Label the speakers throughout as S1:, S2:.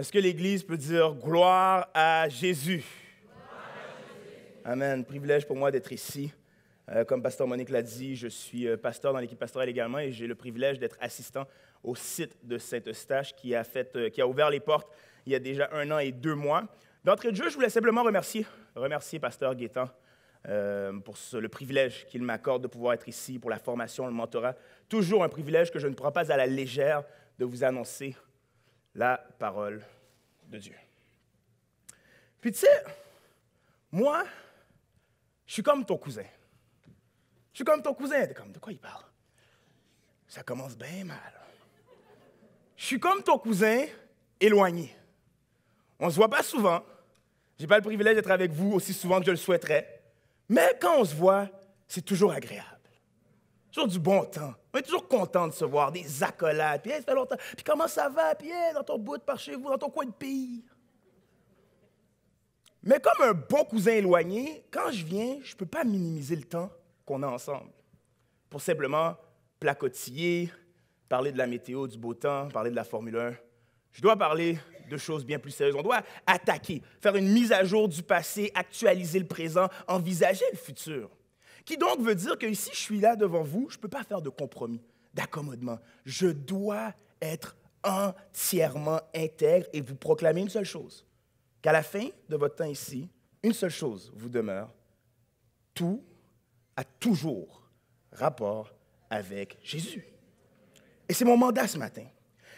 S1: Est-ce que l'Église peut dire gloire à Jésus? Amen. Privilège pour moi d'être ici. Euh, comme Pasteur Monique l'a dit, je suis euh, pasteur dans l'équipe pastorale également et j'ai le privilège d'être assistant au site de Saint-Eustache qui a, euh, qui a ouvert les portes il y a déjà un an et deux mois. D'entrée de jeu, je voulais simplement remercier, remercier Pasteur Guétan pour le privilège qu'il m'accorde de pouvoir être ici pour la formation, le mentorat. Toujours un privilège que je ne prends pas à la légère de vous annoncer la parole de Dieu. Puis tu sais, moi, je suis comme ton cousin. Je suis comme ton cousin. de quoi il parle? Ça commence bien mal. Je suis comme ton cousin éloigné. On ne se voit pas souvent. Je n'ai pas le privilège d'être avec vous aussi souvent que je le souhaiterais. Mais quand on se voit, c'est toujours agréable. Toujours du bon temps. On est toujours content de se voir, des accolades. Puis, fait longtemps. Puis, comment ça va? Puis, dans ton bout de par chez vous, dans ton coin de pays. Mais comme un bon cousin éloigné, quand je viens, je ne peux pas minimiser le temps qu'on a ensemble pour simplement placotiller, parler de la météo, du beau temps, parler de la Formule 1. Je dois parler de choses bien plus sérieuses. On doit attaquer, faire une mise à jour du passé, actualiser le présent, envisager le futur qui donc veut dire que si je suis là devant vous, je ne peux pas faire de compromis, d'accommodement. Je dois être entièrement intègre et vous proclamer une seule chose, qu'à la fin de votre temps ici, une seule chose vous demeure, tout a toujours rapport avec Jésus. Et c'est mon mandat ce matin.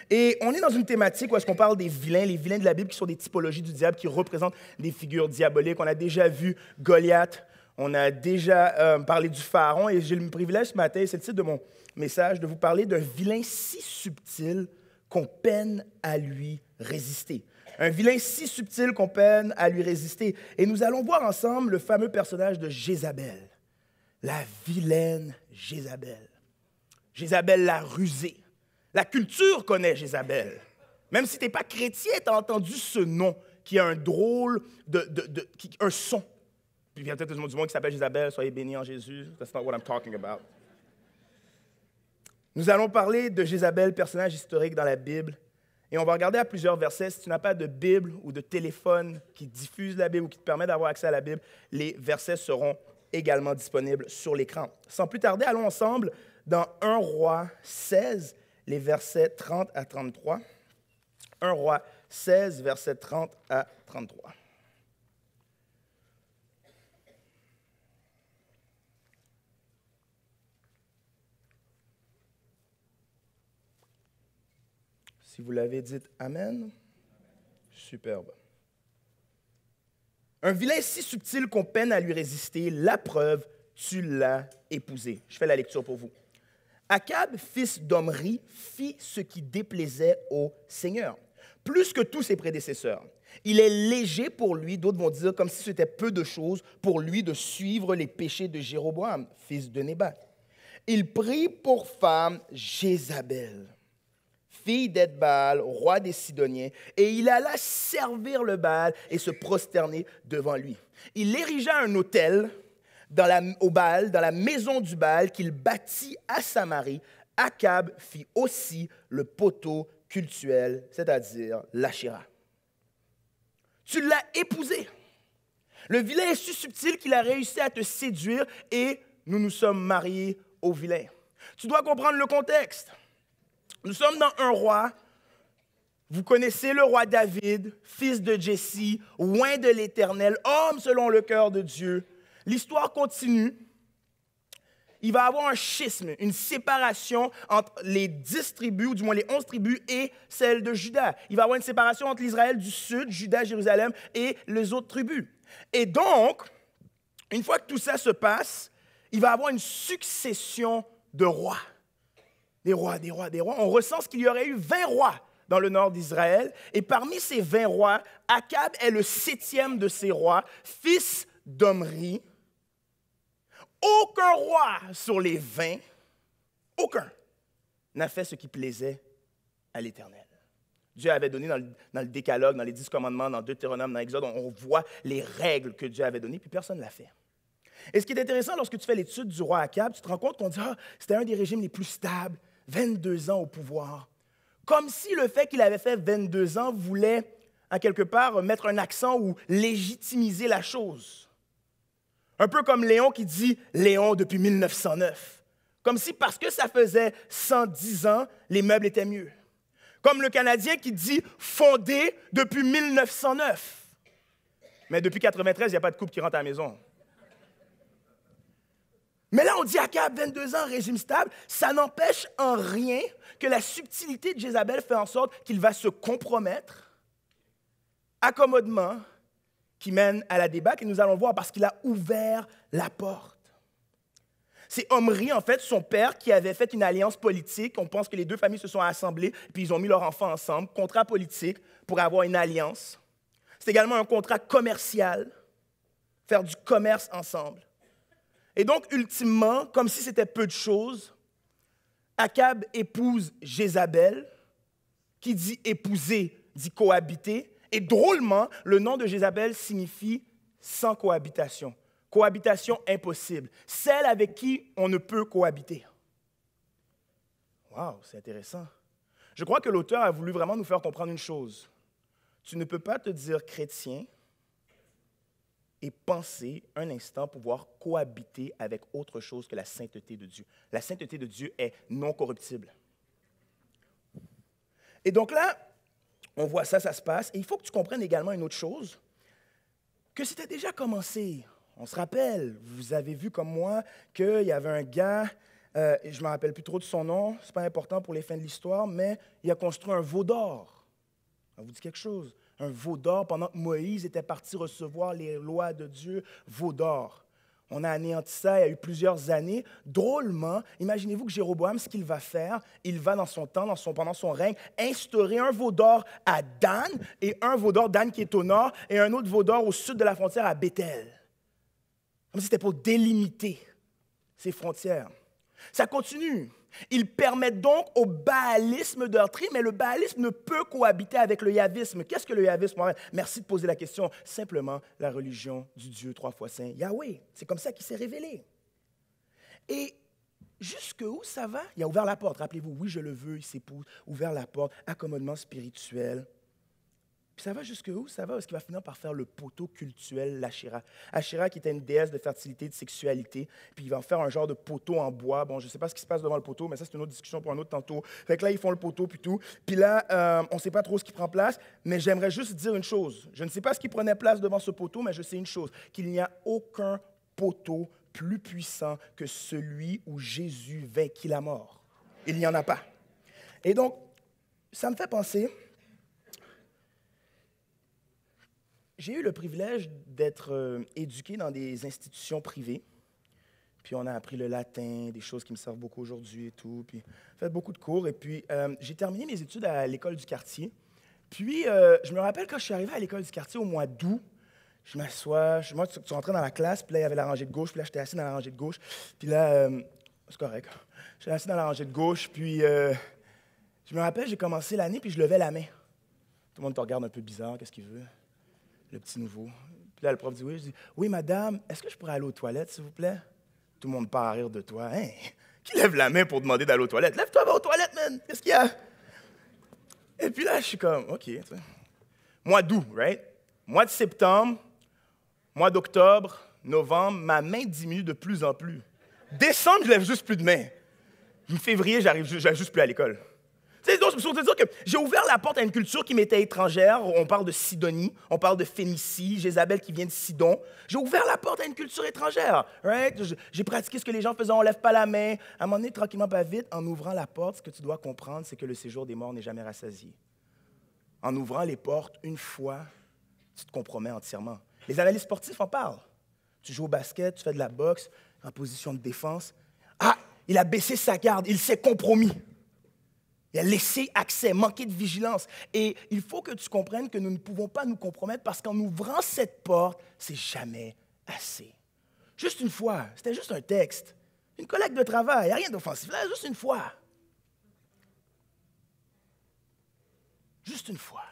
S1: Et on est dans une thématique où est-ce qu'on parle des vilains, les vilains de la Bible qui sont des typologies du diable, qui représentent des figures diaboliques. On a déjà vu Goliath, on a déjà euh, parlé du pharaon et j'ai le privilège ce matin, c'est le titre de mon message, de vous parler d'un vilain si subtil qu'on peine à lui résister. Un vilain si subtil qu'on peine à lui résister. Et nous allons voir ensemble le fameux personnage de Jézabel, la vilaine Jézabel. Jézabel la rusée. La culture connaît Jézabel. Même si tu n'es pas chrétien, tu as entendu ce nom qui a un drôle de, un son puis il y a peut-être du monde qui s'appelle Isabelle, soyez bénis en Jésus. That's not what I'm talking about. Nous allons parler de Jézabel, personnage historique dans la Bible, et on va regarder à plusieurs versets. Si tu n'as pas de Bible ou de téléphone qui diffuse la Bible ou qui te permet d'avoir accès à la Bible, les versets seront également disponibles sur l'écran. Sans plus tarder, allons ensemble dans 1 Roi 16, les versets 30 à 33. 1 Roi 16, versets 30 à 33. Si vous l'avez, dit, Amen. Superbe. Un vilain si subtil qu'on peine à lui résister, la preuve, tu l'as épousé. Je fais la lecture pour vous. Akab, fils d'Omri, fit ce qui déplaisait au Seigneur, plus que tous ses prédécesseurs. Il est léger pour lui, d'autres vont dire comme si c'était peu de choses pour lui de suivre les péchés de Jéroboam, fils de Nebat. Il prit pour femme Jézabel fille d'Edbaal, roi des Sidoniens, et il alla servir le Baal et se prosterner devant lui. Il érigea un autel au Baal, dans la maison du Baal, qu'il bâtit à Samarie. Akab fit aussi le poteau cultuel, c'est-à-dire l'Achira. Tu l'as épousé. Le vilain est si subtil qu'il a réussi à te séduire et nous nous sommes mariés au vilain. Tu dois comprendre le contexte. Nous sommes dans un roi. Vous connaissez le roi David, fils de Jesse, loin de l'Éternel, homme selon le cœur de Dieu. L'histoire continue. Il va avoir un schisme, une séparation entre les dix tribus, ou du moins les onze tribus, et celle de Juda. Il va avoir une séparation entre l'Israël du sud, Juda, Jérusalem, et les autres tribus. Et donc, une fois que tout ça se passe, il va avoir une succession de rois. Des rois, des rois, des rois. On recense qu'il y aurait eu 20 rois dans le nord d'Israël. Et parmi ces 20 rois, Akab est le septième de ces rois, fils d'Omri. Aucun roi sur les 20, aucun, n'a fait ce qui plaisait à l'Éternel. Dieu avait donné dans le, décalogue, dans les dix commandements, dans Deutéronome, dans Exode, on, voit les règles que Dieu avait données, puis personne ne l'a fait. Et ce qui est intéressant, lorsque tu fais l'étude du roi Akab, tu te rends compte qu'on dit, ah, c'était un des régimes les plus stables, 22 ans au pouvoir. Comme si le fait qu'il avait fait 22 ans voulait, à quelque part, mettre un accent ou légitimiser la chose. Un peu comme Léon qui dit Léon depuis 1909. Comme si parce que ça faisait 110 ans, les meubles étaient mieux. Comme le Canadien qui dit fondé depuis 1909. Mais depuis 1993, il n'y a pas de couple qui rentre à la maison. Mais là, on dit Cap, 22 ans, régime stable. Ça n'empêche en rien que la subtilité de Jézabel fait en sorte qu'il va se compromettre. Accommodement qui mène à la débâcle, et nous allons voir parce qu'il a ouvert la porte. C'est Omri, en fait, son père, qui avait fait une alliance politique. On pense que les deux familles se sont assemblées, puis ils ont mis leurs enfants ensemble. Contrat politique pour avoir une alliance. C'est également un contrat commercial, faire du commerce ensemble. Et donc, ultimement, comme si c'était peu de choses, Akab épouse Jézabel, qui dit épouser, dit cohabiter. Et drôlement, le nom de Jézabel signifie sans cohabitation, cohabitation impossible, celle avec qui on ne peut cohabiter. Waouh, c'est intéressant. Je crois que l'auteur a voulu vraiment nous faire comprendre une chose. Tu ne peux pas te dire chrétien et penser un instant pouvoir cohabiter avec autre chose que la sainteté de Dieu. La sainteté de Dieu est non corruptible. Et donc là, on voit ça, ça se passe. Et il faut que tu comprennes également une autre chose, que c'était déjà commencé. On se rappelle, vous avez vu comme moi qu'il y avait un gars, euh, je ne me rappelle plus trop de son nom, ce n'est pas important pour les fins de l'histoire, mais il a construit un veau d'or. Ça vous dit quelque chose? un veau d'or. Pendant que Moïse était parti recevoir les lois de Dieu, veau d'or. On a anéanti ça, il y a eu plusieurs années. Drôlement, imaginez-vous que Jéroboam, ce qu'il va faire, il va dans son temps, pendant son règne, instaurer un veau d'or à Dan, et un veau d'or, Dan qui est au nord, et un autre veau d'or au sud de la frontière à Bethel. Comme si c'était pour délimiter ces frontières. Ça continue. Ils permettent donc au baalisme d'entrer, mais le baalisme ne peut cohabiter avec le yavisme. Qu'est-ce que le yavisme Merci de poser la question. Simplement la religion du Dieu trois fois saint, Yahweh. C'est comme ça qu'il s'est révélé. Et jusque où ça va Il a ouvert la porte. Rappelez-vous, oui, je le veux, il s'épouse, ouvert la porte, accommodement spirituel. Puis ça va jusque où? Ça va parce qu'il va finir par faire le poteau cultuel, l'Achira. Achira, qui était une déesse de fertilité, de sexualité, puis il va en faire un genre de poteau en bois. Bon, je ne sais pas ce qui se passe devant le poteau, mais ça, c'est une autre discussion pour un autre tantôt. Fait que là, ils font le poteau, puis tout. Puis là, euh, on ne sait pas trop ce qui prend place, mais j'aimerais juste dire une chose. Je ne sais pas ce qui prenait place devant ce poteau, mais je sais une chose, qu'il n'y a aucun poteau plus puissant que celui où Jésus vainquit la mort. Il n'y en a pas. Et donc, ça me fait penser J'ai eu le privilège d'être euh, éduqué dans des institutions privées. Puis on a appris le latin, des choses qui me servent beaucoup aujourd'hui et tout. Puis fait beaucoup de cours. Et puis euh, j'ai terminé mes études à l'école du quartier. Puis euh, je me rappelle quand je suis arrivé à l'école du quartier au mois d'août, je m'assois, moi tu, tu, rentrais dans la classe, puis là il y avait la rangée de gauche, puis là j'étais assis dans la rangée de gauche. Puis là, c'est correct. J'étais assis dans la rangée de gauche, puis je me rappelle, j'ai commencé l'année, puis je levais la main. Tout le monde te regarde un peu bizarre, qu'est-ce qu'il veut? le petit nouveau. Puis là, le prof dit oui. Je dis Oui, madame, est-ce que je pourrais aller aux toilettes, s'il vous plaît Tout le monde part à rire de toi. Hein Qui lève la main pour demander d'aller aux toilettes Lève-toi, va aux toilettes, man Qu'est-ce qu'il y a Et puis là, je suis comme OK. Mois d'août, right Mois de septembre, mois d'octobre, novembre, ma main diminue de plus en plus. Décembre, je lève juste plus de main. Février, j'arrive n'arrive juste plus à l'école. C'est que j'ai ouvert la porte à une culture qui m'était étrangère. On parle de Sidonie, on parle de Phénicie, Jézabel qui vient de Sidon. J'ai ouvert la porte à une culture étrangère. J'ai pratiqué ce que les gens faisaient, on lève pas la main. À un moment donné, tranquillement, pas vite, en ouvrant la porte, ce que tu dois comprendre, c'est que le séjour des morts n'est jamais rassasié. En ouvrant les portes une fois, tu te compromets entièrement. Les analystes sportifs en parlent. Tu joues au basket, tu fais de la boxe, en position de défense. Ah, il a baissé sa garde, il s'est compromis. Il a laissé accès, manqué de vigilance. Et il faut que tu comprennes que nous ne pouvons pas nous compromettre parce qu'en ouvrant cette porte, c'est jamais assez. Juste une fois, c'était juste un texte, une collègue de travail, il n'y a rien d'offensif là, juste une fois. Juste une fois.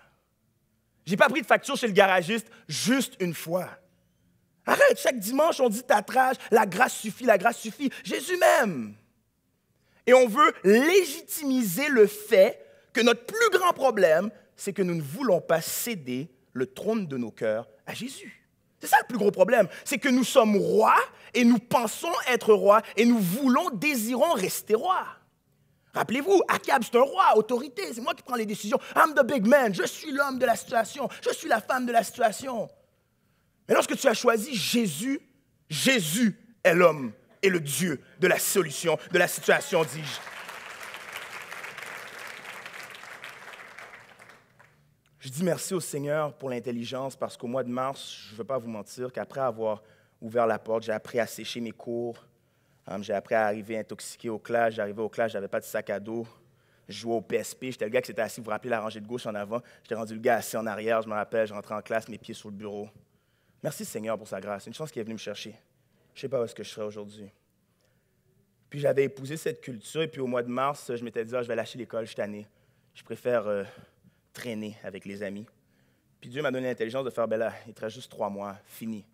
S1: J'ai pas pris de facture chez le garagiste, juste une fois. Arrête, chaque dimanche, on dit ta la grâce suffit, la grâce suffit. Jésus même et on veut légitimiser le fait que notre plus grand problème, c'est que nous ne voulons pas céder le trône de nos cœurs à Jésus. C'est ça le plus gros problème, c'est que nous sommes rois et nous pensons être rois et nous voulons, désirons rester rois. Rappelez-vous, Akab, c'est un roi, autorité, c'est moi qui prends les décisions. I'm the big man, je suis l'homme de la situation, je suis la femme de la situation. Mais lorsque tu as choisi Jésus, Jésus est l'homme et le Dieu de la solution, de la situation, dis-je. Je dis merci au Seigneur pour l'intelligence parce qu'au mois de mars, je ne veux pas vous mentir qu'après avoir ouvert la porte, j'ai appris à sécher mes cours, hein, j'ai appris à arriver intoxiqué au clash, j'arrivais au clash, j'avais pas de sac à dos, je jouais au PSP, j'étais le gars qui s'était assis, vous vous rappelez, la rangée de gauche en avant, j'étais rendu le gars assis en arrière, je me rappelle, je rentrais en classe, mes pieds sur le bureau. Merci Seigneur pour sa grâce, une chance qu'il est venu me chercher je ne sais pas où ce que je serais aujourd'hui. Puis j'avais épousé cette culture, et puis au mois de mars, je m'étais dit, ah, je vais lâcher l'école cette année. Je préfère euh, traîner avec les amis. Puis Dieu m'a donné l'intelligence de faire, Bella. il te reste juste trois mois, fini.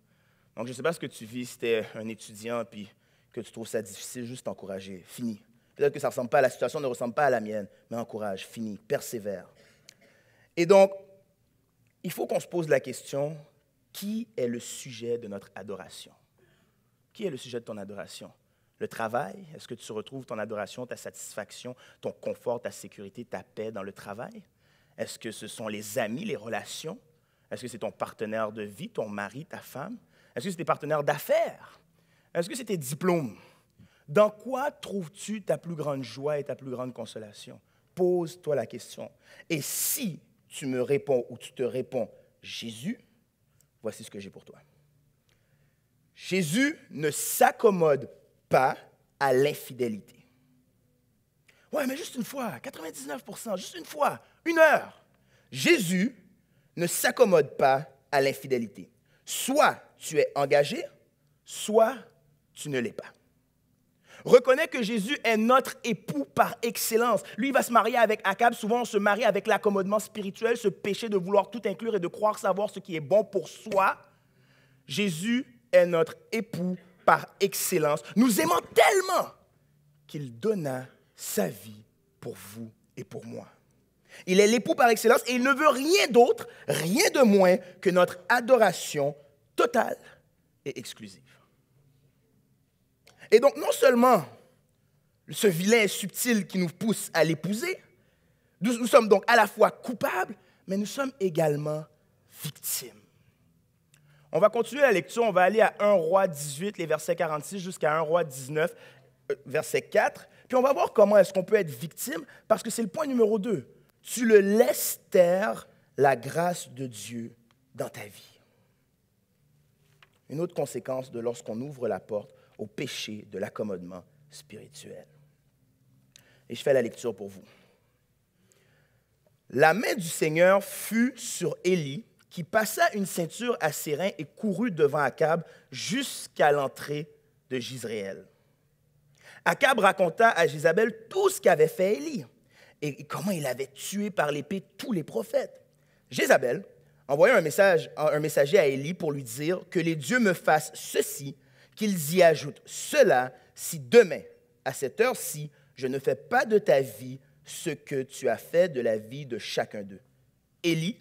S1: Donc je ne sais pas ce que tu vis si tu es un étudiant, puis que tu trouves ça difficile, juste t'encourager, fini. Peut-être que ça ressemble pas à la situation, ne ressemble pas à la mienne, mais encourage, fini, persévère. Et donc, il faut qu'on se pose la question, qui est le sujet de notre adoration? Qui est le sujet de ton adoration? Le travail, est-ce que tu retrouves ton adoration, ta satisfaction, ton confort, ta sécurité, ta paix dans le travail? Est-ce que ce sont les amis, les relations? Est-ce que c'est ton partenaire de vie, ton mari, ta femme? Est-ce que c'est tes partenaires d'affaires? Est-ce que c'est tes diplômes? Dans quoi trouves-tu ta plus grande joie et ta plus grande consolation? Pose-toi la question. Et si tu me réponds ou tu te réponds Jésus, voici ce que j'ai pour toi. Jésus ne s'accommode pas à l'infidélité. Ouais, mais juste une fois, 99%, juste une fois, une heure. Jésus ne s'accommode pas à l'infidélité. Soit tu es engagé, soit tu ne l'es pas. Reconnais que Jésus est notre époux par excellence. Lui, il va se marier avec Akab. Souvent, on se marie avec l'accommodement spirituel, ce péché de vouloir tout inclure et de croire savoir ce qui est bon pour soi. Jésus est notre époux par excellence. Nous aimant tellement qu'il donna sa vie pour vous et pour moi. Il est l'époux par excellence et il ne veut rien d'autre, rien de moins que notre adoration totale et exclusive. Et donc non seulement ce vilain est subtil qui nous pousse à l'épouser, nous sommes donc à la fois coupables, mais nous sommes également victimes. On va continuer la lecture, on va aller à 1 roi 18, les versets 46 jusqu'à 1 roi 19, euh, verset 4. Puis on va voir comment est-ce qu'on peut être victime, parce que c'est le point numéro 2. Tu le laisses taire la grâce de Dieu dans ta vie. Une autre conséquence de lorsqu'on ouvre la porte au péché de l'accommodement spirituel. Et je fais la lecture pour vous. La main du Seigneur fut sur Élie qui passa une ceinture à ses reins et courut devant Akab jusqu'à l'entrée de Gisréel. Akab raconta à Jézabel tout ce qu'avait fait Élie et comment il avait tué par l'épée tous les prophètes. Jézabel envoya un, message, un messager à Élie pour lui dire que les dieux me fassent ceci, qu'ils y ajoutent cela, si demain, à cette heure-ci, je ne fais pas de ta vie ce que tu as fait de la vie de chacun d'eux. Élie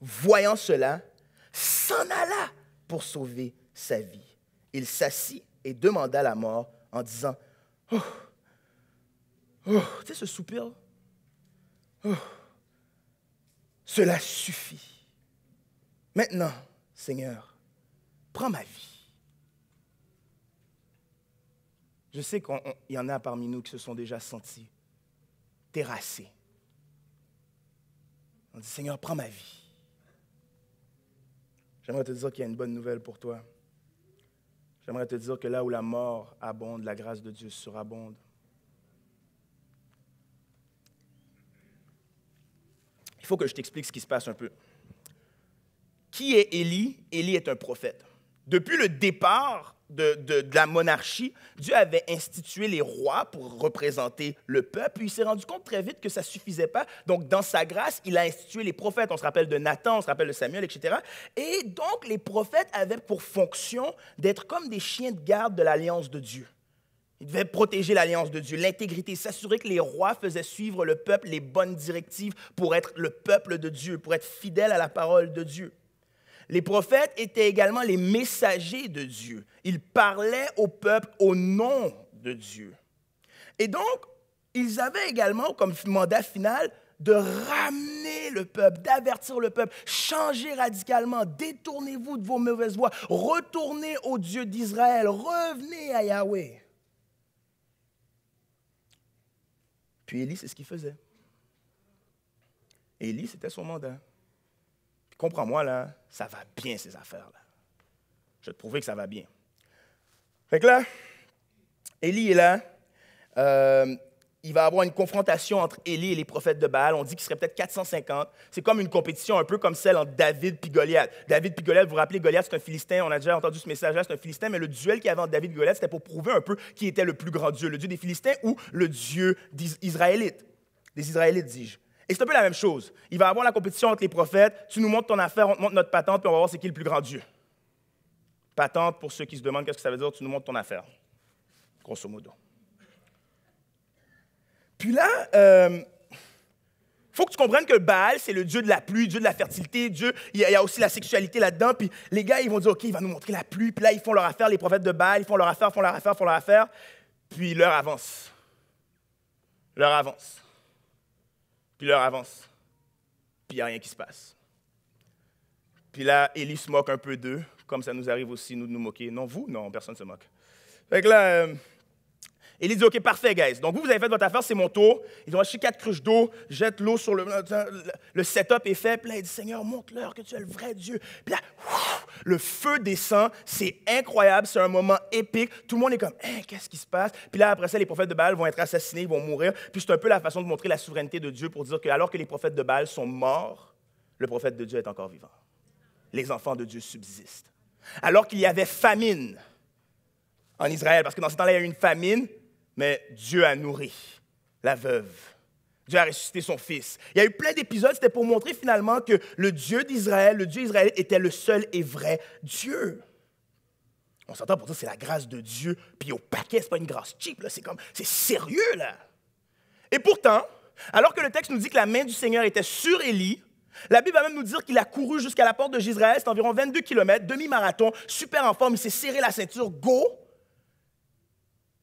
S1: voyant cela, s'en alla pour sauver sa vie. Il s'assit et demanda la mort en disant Oh, oh, tu sais ce soupir Oh, cela suffit. Maintenant, Seigneur, prends ma vie. Je sais qu'il y en a parmi nous qui se sont déjà sentis terrassés. On dit Seigneur, prends ma vie. J'aimerais te dire qu'il y a une bonne nouvelle pour toi. J'aimerais te dire que là où la mort abonde, la grâce de Dieu surabonde. Il faut que je t'explique ce qui se passe un peu. Qui est Élie Élie est un prophète. Depuis le départ de, la monarchie, Dieu avait institué les rois pour représenter le peuple, puis il s'est rendu compte très vite que ça ne suffisait pas. Donc, dans sa grâce, il a institué les prophètes. On se rappelle de Nathan, on se rappelle de Samuel, etc. Et donc, les prophètes avaient pour fonction d'être comme des chiens de garde de l'alliance de Dieu. Ils devaient protéger l'alliance de Dieu, l'intégrité, s'assurer que les rois faisaient suivre le peuple les bonnes directives pour être le peuple de Dieu, pour être fidèle à la parole de Dieu. Les prophètes étaient également les messagers de Dieu. Ils parlaient au peuple au nom de Dieu. Et donc, ils avaient également comme mandat final de ramener le peuple, d'avertir le peuple, changer radicalement, détournez-vous de vos mauvaises voies, retournez au Dieu d'Israël, revenez à Yahweh. Puis Élie, c'est ce qu'il faisait. Élie, c'était son mandat comprends-moi, là, ça va bien, ces affaires-là. Je vais te prouver que ça va bien. Fait que là, Élie est là. Euh, il va avoir une confrontation entre Élie et les prophètes de Baal. On dit qu'il serait peut-être 450. C'est comme une compétition un peu comme celle entre David et Goliath. David et Goliath, vous vous rappelez, Goliath, c'est un Philistin. On a déjà entendu ce message-là, c'est un Philistin. Mais le duel qu'il y avait entre David et Goliath, c'était pour prouver un peu qui était le plus grand Dieu, le Dieu des Philistins ou le Dieu des Des Israélites, dis-je. Et c'est un peu la même chose. Il va avoir la compétition entre les prophètes. Tu nous montres ton affaire, on te montre notre patente, puis on va voir c'est qui le plus grand Dieu. Patente, pour ceux qui se demandent qu'est-ce que ça veut dire, tu nous montres ton affaire. Grosso modo. Puis là, il euh, faut que tu comprennes que Baal, c'est le dieu de la pluie, dieu de la fertilité, dieu. Il y a, aussi la sexualité là-dedans. Puis les gars, ils vont dire, OK, il va nous montrer la pluie. Puis là, ils font leur affaire, les prophètes de Baal, ils font leur affaire, font leur affaire, font leur affaire. Puis l'heure avance. L'heure avance. Puis l'heure avance. Puis il n'y a rien qui se passe. Puis là, Élie se moque un peu d'eux, comme ça nous arrive aussi, nous, de nous moquer. Non, vous, non, personne ne se moque. Fait là, euh, et il dit, OK, parfait, guys. Donc, vous, vous avez fait votre affaire, c'est mon tour. Ils ont acheté quatre cruches d'eau, jette l'eau sur le, le, setup est fait. Puis là, il dit, Seigneur, montre-leur que tu es le vrai Dieu. Puis là, le feu descend. C'est incroyable. C'est un moment épique. Tout le monde est comme, hey, hein, qu'est-ce qui se passe? Puis là, après ça, les prophètes de Baal vont être assassinés, ils vont mourir. Puis c'est un peu la façon de montrer la souveraineté de Dieu pour dire que, alors que les prophètes de Baal sont morts, le prophète de Dieu est encore vivant. Les enfants de Dieu subsistent. Alors qu'il y avait famine en Israël, parce que dans ce temps-là, il y a eu une famine, mais Dieu a nourri la veuve. Dieu a ressuscité son fils. Il y a eu plein d'épisodes, c'était pour montrer finalement que le Dieu d'Israël, le Dieu d'Israël était le seul et vrai Dieu. On s'entend pour ça, c'est la grâce de Dieu, puis au paquet, c'est pas une grâce cheap, c'est comme, c'est sérieux, là. Et pourtant, alors que le texte nous dit que la main du Seigneur était sur Élie, la Bible va même nous dire qu'il a couru jusqu'à la porte de Jisraël, c'est environ 22 km, demi-marathon, super en forme, il s'est serré la ceinture, go.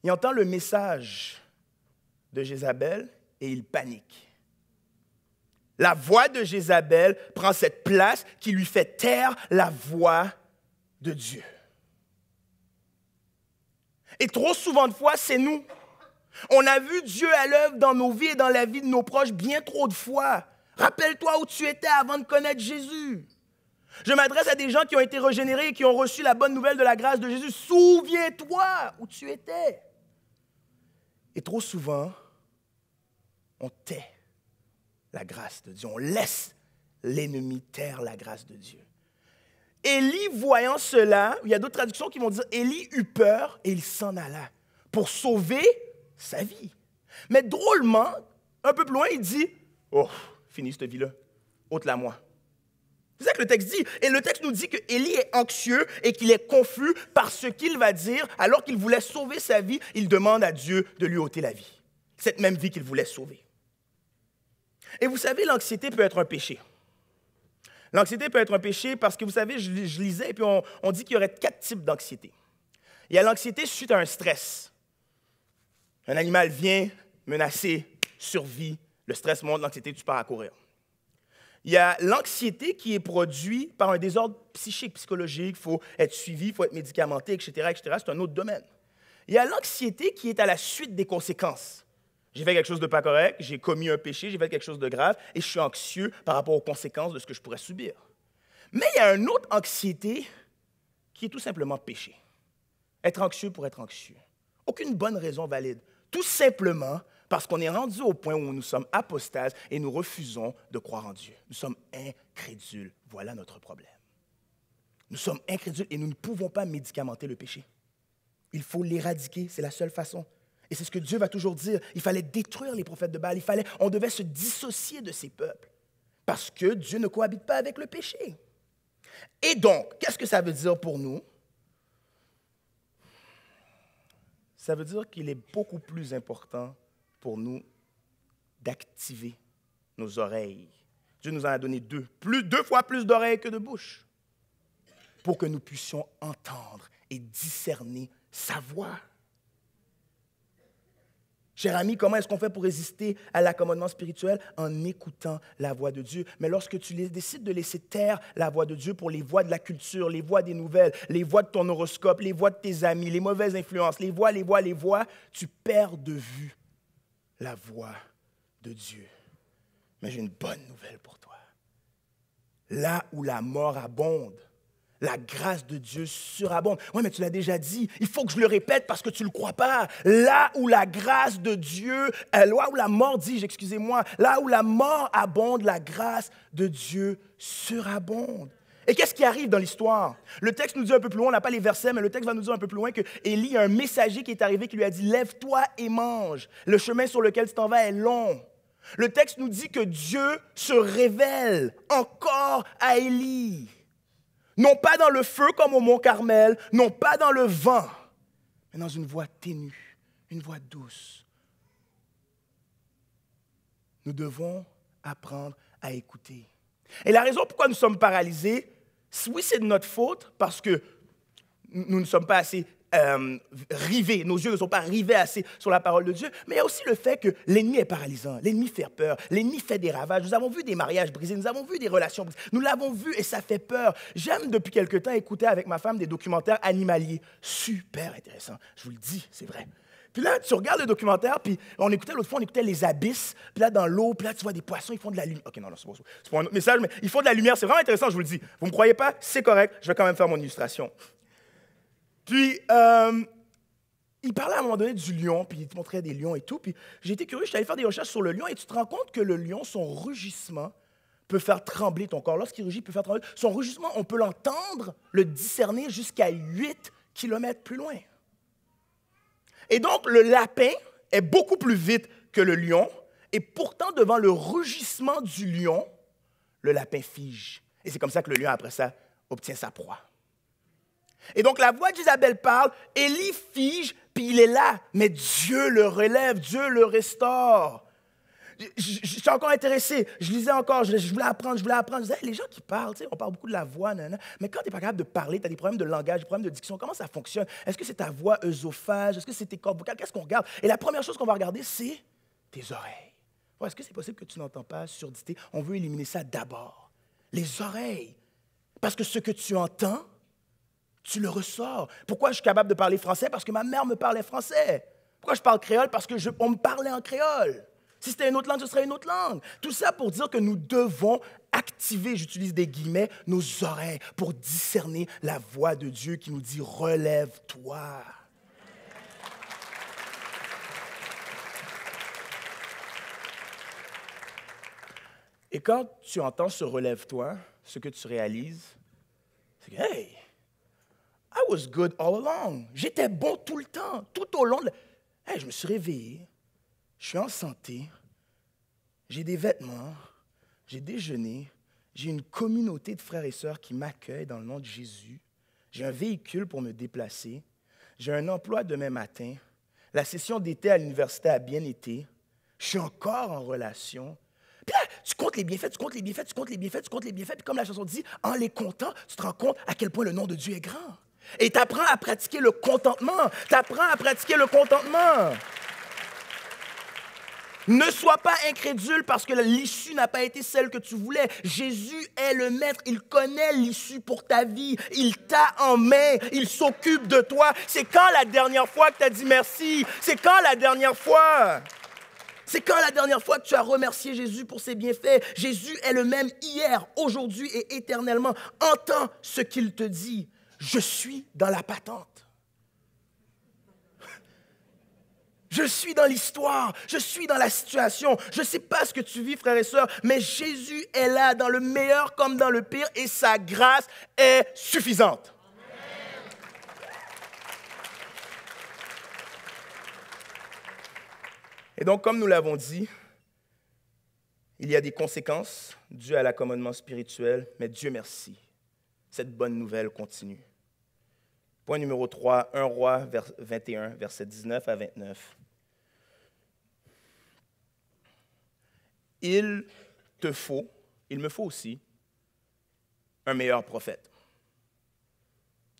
S1: Il entend le message de Jézabel et il panique. La voix de Jézabel prend cette place qui lui fait taire la voix de Dieu. Et trop souvent de fois, c'est nous. On a vu Dieu à l'œuvre dans nos vies et dans la vie de nos proches bien trop de fois. Rappelle-toi où tu étais avant de connaître Jésus. Je m'adresse à des gens qui ont été régénérés et qui ont reçu la bonne nouvelle de la grâce de Jésus. Souviens-toi où tu étais. Et trop souvent, on tait la grâce de Dieu. On laisse l'ennemi taire la grâce de Dieu. Élie, voyant cela, il y a d'autres traductions qui vont dire Élie eut peur et il s'en alla pour sauver sa vie. Mais drôlement, un peu plus loin, il dit Oh, finis cette vie-là, ôte-la-moi. C'est ça que le texte dit. Et le texte nous dit que est anxieux et qu'il est confus par ce qu'il va dire. Alors qu'il voulait sauver sa vie, il demande à Dieu de lui ôter la vie. Cette même vie qu'il voulait sauver. Et vous savez, l'anxiété peut être un péché. L'anxiété peut être un péché parce que vous savez, je, lisais et puis on, dit qu'il y aurait quatre types d'anxiété. Il y a l'anxiété suite à un stress. Un animal vient menacé, survit, le stress monte, l'anxiété, tu pars à courir. Il y a l'anxiété qui est produite par un désordre psychique, psychologique. Il faut être suivi, il faut être médicamenté, etc. etc. C'est un autre domaine. Il y a l'anxiété qui est à la suite des conséquences. J'ai fait quelque chose de pas correct, j'ai commis un péché, j'ai fait quelque chose de grave et je suis anxieux par rapport aux conséquences de ce que je pourrais subir. Mais il y a une autre anxiété qui est tout simplement péché. Être anxieux pour être anxieux. Aucune bonne raison valide. Tout simplement parce qu'on est rendu au point où nous sommes apostases et nous refusons de croire en Dieu. Nous sommes incrédules. Voilà notre problème. Nous sommes incrédules et nous ne pouvons pas médicamenter le péché. Il faut l'éradiquer, c'est la seule façon. Et c'est ce que Dieu va toujours dire. Il fallait détruire les prophètes de Baal. Il fallait, on devait se dissocier de ces peuples parce que Dieu ne cohabite pas avec le péché. Et donc, qu'est-ce que ça veut dire pour nous? Ça veut dire qu'il est beaucoup plus important pour nous d'activer nos oreilles. Dieu nous en a donné deux, plus, deux fois plus d'oreilles que de bouche, pour que nous puissions entendre et discerner sa voix. Cher ami, comment est-ce qu'on fait pour résister à l'accommodement spirituel En écoutant la voix de Dieu. Mais lorsque tu décides de laisser taire la voix de Dieu pour les voix de la culture, les voix des nouvelles, les voix de ton horoscope, les voix de tes amis, les mauvaises influences, les voix, les voix, les voix, tu perds de vue la voix de Dieu. Mais j'ai une bonne nouvelle pour toi. Là où la mort abonde, la grâce de Dieu surabonde. Oui, mais tu l'as déjà dit, il faut que je le répète parce que tu ne le crois pas. Là où la grâce de Dieu, euh, là où la mort, dit, excusez-moi, là où la mort abonde, la grâce de Dieu surabonde. Et qu'est-ce qui arrive dans l'histoire? Le texte nous dit un peu plus loin, on n'a pas les versets, mais le texte va nous dire un peu plus loin que Élie, un messager qui est arrivé qui lui a dit Lève-toi et mange. Le chemin sur lequel tu t'en vas est long. Le texte nous dit que Dieu se révèle encore à Élie. Non pas dans le feu comme au mont Carmel, non pas dans le vent, mais dans une voix ténue, une voix douce. Nous devons apprendre à écouter. Et la raison pourquoi nous sommes paralysés, oui, c'est de notre faute parce que nous ne sommes pas assez euh, rivés, nos yeux ne sont pas rivés assez sur la parole de Dieu, mais il y a aussi le fait que l'ennemi est paralysant, l'ennemi fait peur, l'ennemi fait des ravages. Nous avons vu des mariages brisés, nous avons vu des relations brisées, nous l'avons vu et ça fait peur. J'aime depuis quelque temps écouter avec ma femme des documentaires animaliers, super intéressant. je vous le dis, c'est vrai. Puis là, tu regardes le documentaire, puis on écoutait l'autre fois, on écoutait les abysses, puis là, dans l'eau, puis là, tu vois des poissons, ils font de la lumière. OK, non, non, c'est pas, pas un autre message, mais ils font de la lumière. C'est vraiment intéressant, je vous le dis. Vous me croyez pas? C'est correct, je vais quand même faire mon illustration. Puis, euh, il parlait à un moment donné du lion, puis il te montrait des lions et tout. Puis j'ai été curieux, je suis allé faire des recherches sur le lion, et tu te rends compte que le lion, son rugissement peut faire trembler ton corps. Lorsqu'il rugit, il peut faire trembler. Son rugissement, on peut l'entendre, le discerner jusqu'à 8 kilomètres plus loin. Et donc, le lapin est beaucoup plus vite que le lion. Et pourtant, devant le rugissement du lion, le lapin fige. Et c'est comme ça que le lion, après ça, obtient sa proie. Et donc, la voix d'Isabelle parle, Élie fige, puis il est là. Mais Dieu le relève, Dieu le restaure je suis encore intéressé. Je lisais encore, je, voulais apprendre, je voulais apprendre. les gens qui parlent, on parle beaucoup de la voix, mais quand tu n'es pas capable de parler, tu as des problèmes de langage, des problèmes de diction, comment ça fonctionne? Est-ce que c'est ta voix œsophage? Est-ce que c'est tes cordes vocales? Qu'est-ce qu'on regarde? Et la première chose qu'on va regarder, c'est tes oreilles. Est-ce que c'est possible que tu n'entends pas surdité? On veut éliminer ça d'abord. Les oreilles. Parce que ce que tu entends, tu le ressors. Pourquoi je suis capable de parler français? Parce que ma mère me parlait français. Pourquoi je parle créole? Parce qu'on me parlait en créole. Si c'était une autre langue, ce serait une autre langue. Tout ça pour dire que nous devons activer, j'utilise des guillemets, nos oreilles pour discerner la voix de Dieu qui nous dit relève-toi. Et quand tu entends ce relève-toi, ce que tu réalises, c'est que, hey, I was good all along. J'étais bon tout le temps, tout au long de Hey, je me suis réveillé, je suis en santé, j'ai des vêtements, j'ai déjeuné, j'ai une communauté de frères et sœurs qui m'accueillent dans le nom de Jésus, j'ai un véhicule pour me déplacer, j'ai un emploi demain matin, la session d'été à l'université a bien été, je suis encore en relation. tu comptes les bienfaits, tu comptes les bienfaits, tu comptes les bienfaits, tu comptes les bienfaits. Puis comme la chanson dit, en les comptant, tu te rends compte à quel point le nom de Dieu est grand. Et tu apprends à pratiquer le contentement. Tu apprends à pratiquer le contentement. Ne sois pas incrédule parce que l'issue n'a pas été celle que tu voulais. Jésus est le maître, il connaît l'issue pour ta vie, il t'a en main, il s'occupe de toi. C'est quand la dernière fois que tu as dit merci C'est quand la dernière fois c'est quand la dernière fois que tu as remercié Jésus pour ses bienfaits Jésus est le même hier, aujourd'hui et éternellement. Entends ce qu'il te dit. Je suis dans la patente. Je suis dans l'histoire, je suis dans la situation. Je ne sais pas ce que tu vis, frères et sœurs, mais Jésus est là dans le meilleur comme dans le pire et sa grâce est suffisante. Et donc, comme nous l'avons dit, il y a des conséquences dues à l'accommodement spirituel, mais Dieu merci, cette bonne nouvelle continue. Point numéro 3, 1 roi vers 21, verset 19 à 29. il te faut, il me faut aussi, un meilleur prophète.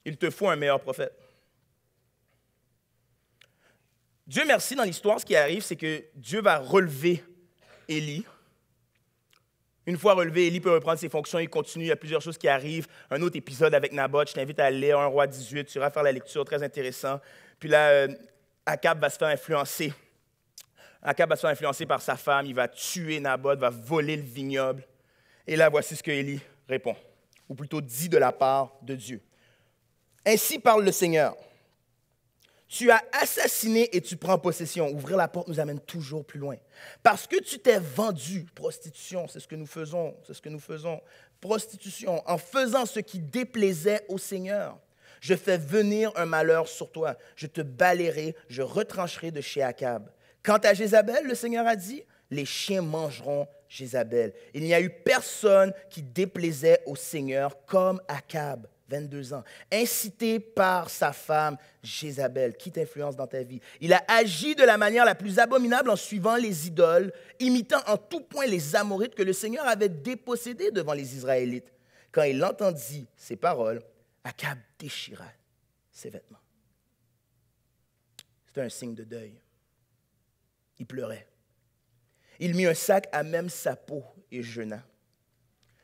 S1: Il te faut un meilleur prophète. Dieu merci, dans l'histoire, ce qui arrive, c'est que Dieu va relever Élie. Une fois relevé, Élie peut reprendre ses fonctions, il continue, il y a plusieurs choses qui arrivent. Un autre épisode avec Naboth, je t'invite à lire 1 roi 18, tu vas faire la lecture, très intéressant. Puis là, euh, Akab va se faire influencer Akab va se faire influencer par sa femme, il va tuer Naboth, va voler le vignoble. Et là, voici ce que Élie répond, ou plutôt dit de la part de Dieu. Ainsi parle le Seigneur. Tu as assassiné et tu prends possession. Ouvrir la porte nous amène toujours plus loin. Parce que tu t'es vendu, prostitution, c'est ce que nous faisons, c'est ce que nous faisons, prostitution, en faisant ce qui déplaisait au Seigneur. Je fais venir un malheur sur toi. Je te balayerai, je retrancherai de chez Akab. Quant à Jézabel, le Seigneur a dit, les chiens mangeront Jézabel. Il n'y a eu personne qui déplaisait au Seigneur comme Akab, 22 ans, incité par sa femme Jézabel, qui t'influence dans ta vie. Il a agi de la manière la plus abominable en suivant les idoles, imitant en tout point les Amorites que le Seigneur avait dépossédés devant les Israélites. Quand il entendit ces paroles, Akab déchira ses vêtements. C'est un signe de deuil. Il pleurait. Il mit un sac à même sa peau et jeûna.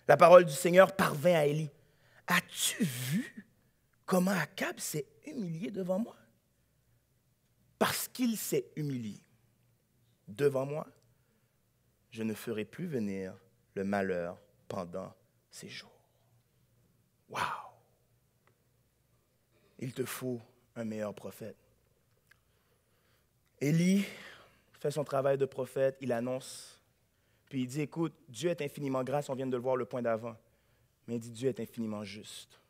S1: La parole du Seigneur parvint à Élie. As-tu vu comment Akab s'est humilié devant moi? Parce qu'il s'est humilié devant moi, je ne ferai plus venir le malheur pendant ces jours. Wow! Il te faut un meilleur prophète. Élie fait son travail de prophète, il annonce. Puis il dit, écoute, Dieu est infiniment grâce, on vient de le voir le point d'avant. Mais il dit, Dieu est infiniment juste.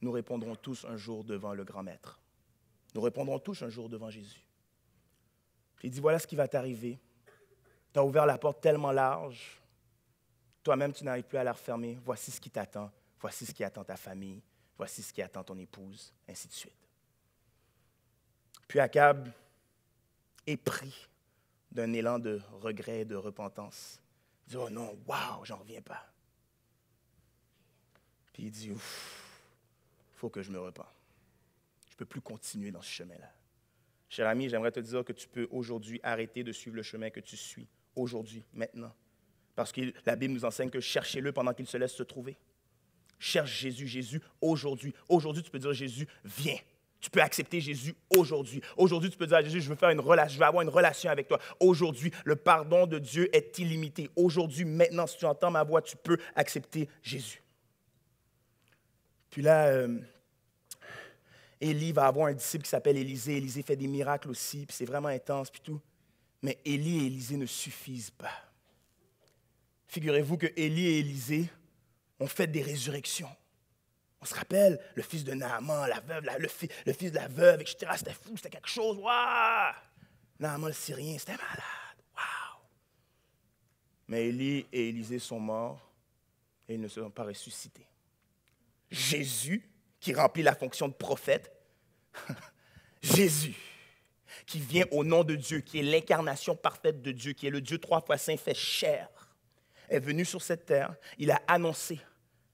S1: Nous répondrons tous un jour devant le grand maître. Nous répondrons tous un jour devant Jésus. Puis il dit, voilà ce qui va t'arriver. Tu as ouvert la porte tellement large, toi-même tu n'arrives plus à la refermer. Voici ce qui t'attend, voici ce qui attend ta famille, voici ce qui attend ton épouse, ainsi de suite. Puis Akab est pris d'un élan de regret, de repentance. Il dit, oh non, waouh, j'en reviens pas. Puis il dit, ouf, faut que je me repens. Je ne peux plus continuer dans ce chemin-là. Cher ami, j'aimerais te dire que tu peux aujourd'hui arrêter de suivre le chemin que tu suis, aujourd'hui, maintenant. Parce que la Bible nous enseigne que cherchez-le pendant qu'il se laisse se trouver. Cherche Jésus, Jésus, aujourd'hui. Aujourd'hui, tu peux dire, Jésus, viens. Tu peux accepter Jésus aujourd'hui. Aujourd'hui, tu peux dire à Jésus, je veux, faire une relation, je veux avoir une relation avec toi. Aujourd'hui, le pardon de Dieu est illimité. Aujourd'hui, maintenant, si tu entends ma voix, tu peux accepter Jésus. Puis là, euh, Élie va avoir un disciple qui s'appelle Élisée. Élisée fait des miracles aussi, puis c'est vraiment intense, puis tout. Mais Élie et Élisée ne suffisent pas. Figurez-vous que Élie et Élisée ont fait des résurrections. On se rappelle, le fils de Naaman, la veuve, le, fils de la veuve, etc. C'était fou, c'était quelque chose. Waouh! Naaman le Syrien, c'était malade. Waouh! Mais Élie et Élisée sont morts et ils ne se sont pas ressuscités. Jésus, qui remplit la fonction de prophète, Jésus, qui vient au nom de Dieu, qui est l'incarnation parfaite de Dieu, qui est le Dieu trois fois saint fait chair, est venu sur cette terre. Il a annoncé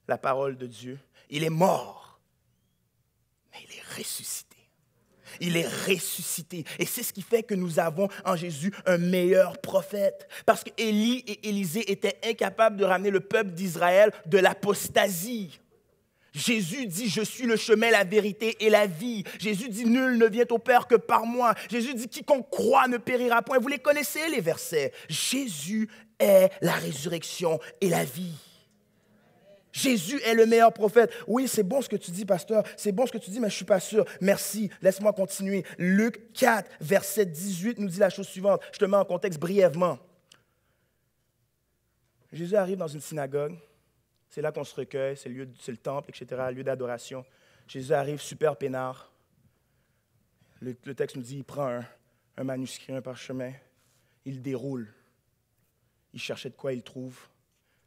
S1: la parole de Dieu il est mort, mais il est ressuscité. Il est ressuscité. Et c'est ce qui fait que nous avons en Jésus un meilleur prophète. Parce Élie et Élisée étaient incapables de ramener le peuple d'Israël de l'apostasie. Jésus dit, je suis le chemin, la vérité et la vie. Jésus dit, nul ne vient au Père que par moi. Jésus dit, quiconque croit ne périra point. Vous les connaissez, les versets. Jésus est la résurrection et la vie. Jésus est le meilleur prophète. Oui, c'est bon ce que tu dis, pasteur. C'est bon ce que tu dis, mais je ne suis pas sûr. Merci. Laisse-moi continuer. Luc 4, verset 18 nous dit la chose suivante. Je te mets en contexte brièvement. Jésus arrive dans une synagogue. C'est là qu'on se recueille. C'est le, temple, etc., lieu d'adoration. Jésus arrive super peinard. Le, texte nous dit il prend un, manuscrit, un parchemin. Il déroule. Il cherchait de quoi il trouve.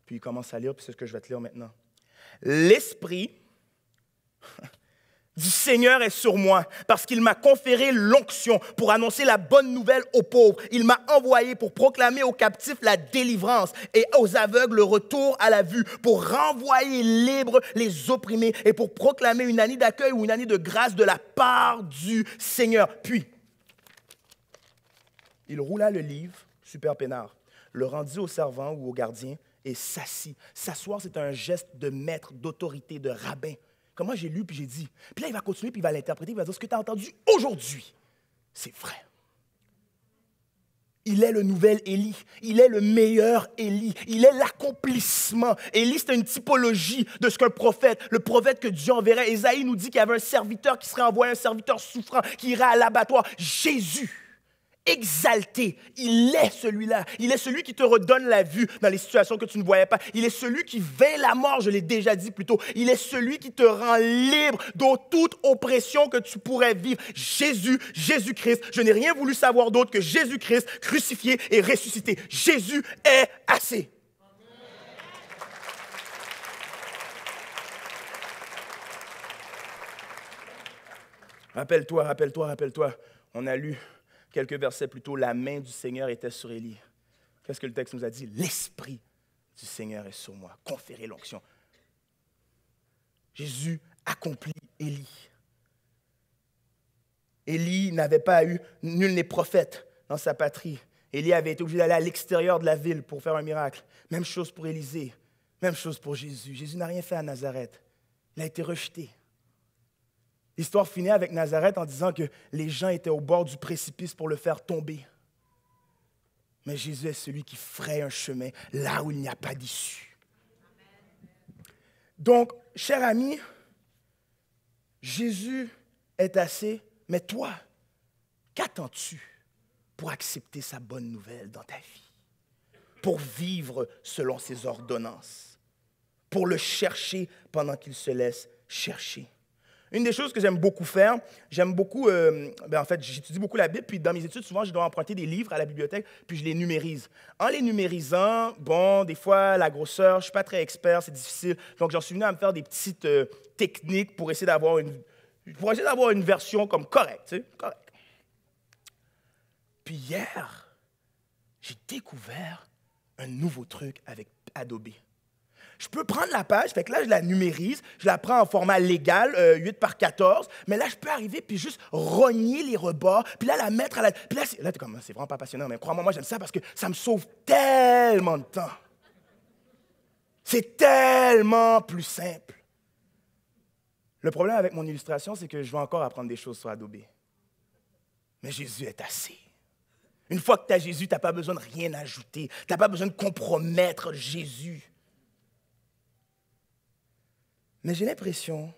S1: Puis il commence à lire, puis c'est ce que je vais te lire maintenant. L'Esprit du Seigneur est sur moi, parce qu'il m'a conféré l'onction pour annoncer la bonne nouvelle aux pauvres. Il m'a envoyé pour proclamer aux captifs la délivrance et aux aveugles le retour à la vue, pour renvoyer libres les opprimés et pour proclamer une année d'accueil ou une année de grâce de la part du Seigneur. Puis, il roula le livre, super peinard, le rendit au servant ou au gardien, et s'assit. S'asseoir, c'est un geste de maître, d'autorité, de rabbin. Comment j'ai lu, puis j'ai dit. Puis là, il va continuer, puis il va l'interpréter, il va dire ce que tu as entendu aujourd'hui, c'est vrai. Il est le nouvel Élie. Il est le meilleur Élie. Il est l'accomplissement. Élie, c'est une typologie de ce qu'un prophète, le prophète que Dieu enverrait. Esaïe nous dit qu'il y avait un serviteur qui serait envoyé, un serviteur souffrant, qui ira à l'abattoir. Jésus exalté. Il est celui-là. Il est celui qui te redonne la vue dans les situations que tu ne voyais pas. Il est celui qui vainc la mort, je l'ai déjà dit plus tôt. Il est celui qui te rend libre de toute oppression que tu pourrais vivre. Jésus, Jésus-Christ, je n'ai rien voulu savoir d'autre que Jésus-Christ crucifié et ressuscité. Jésus est assez. Rappelle-toi, rappelle-toi, rappelle-toi. On a lu quelques versets plus tôt, la main du Seigneur était sur Élie. Qu'est-ce que le texte nous a dit? L'Esprit du Seigneur est sur moi. Conférez l'onction. Jésus accomplit Élie. Élie n'avait pas eu, nul des prophètes dans sa patrie. Élie avait été obligé d'aller à l'extérieur de la ville pour faire un miracle. Même chose pour Élisée, même chose pour Jésus. Jésus n'a rien fait à Nazareth. Il a été rejeté. L'histoire finit avec Nazareth en disant que les gens étaient au bord du précipice pour le faire tomber. Mais Jésus est celui qui ferait un chemin là où il n'y a pas d'issue. Donc, cher ami, Jésus est assez, mais toi, qu'attends-tu pour accepter sa bonne nouvelle dans ta vie, pour vivre selon ses ordonnances, pour le chercher pendant qu'il se laisse chercher? Une des choses que j'aime beaucoup faire, j'aime beaucoup, euh, ben en fait, j'étudie beaucoup la Bible, puis dans mes études, souvent, je dois emprunter des livres à la bibliothèque, puis je les numérise. En les numérisant, bon, des fois, la grosseur, je ne suis pas très expert, c'est difficile. Donc, j'en suis venu à me faire des petites euh, techniques pour essayer d'avoir une, essayer d'avoir une version comme correcte. Puis hier, j'ai découvert un nouveau truc avec Adobe je peux prendre la page, fait que là, je la numérise, je la prends en format légal, 8 euh, par 14, mais là, je peux arriver puis juste rogner les rebords, puis là, la mettre à la. là, tu es comme, c'est vraiment pas passionnant, mais crois-moi, moi, j'aime ça parce que ça me sauve tellement de temps. C'est tellement plus simple. Le problème avec mon illustration, c'est que je vais encore apprendre des choses sur Adobe. Mais Jésus est assez. Une fois que tu as Jésus, tu n'as pas besoin de rien ajouter. Tu n'as pas besoin de compromettre Jésus. Mais j'ai l'impression,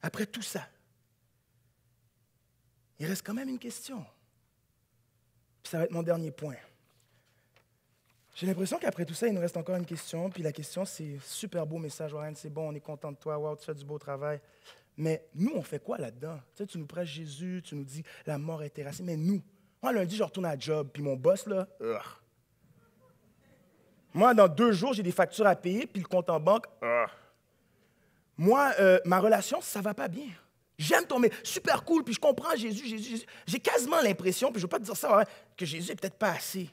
S1: après tout ça, il reste quand même une question. ça va être mon dernier point. J'ai l'impression qu'après tout ça, il nous reste encore une question. Puis la question, c'est super beau message, Warren, c'est bon, on est content de toi, wow, tu fais du beau travail. Mais nous, on fait quoi là-dedans? Tu, sais, tu nous prêches Jésus, tu nous dis la mort est terrassée, mais nous, moi, lundi, je retourne à job, puis mon boss, là, moi, dans deux jours, j'ai des factures à payer, puis le compte en banque, moi, euh, ma relation, ça ne va pas bien. J'aime ton super cool, puis je comprends Jésus, Jésus, Jésus. J'ai quasiment l'impression, puis je ne veux pas te dire ça, que Jésus n'est peut-être pas assez.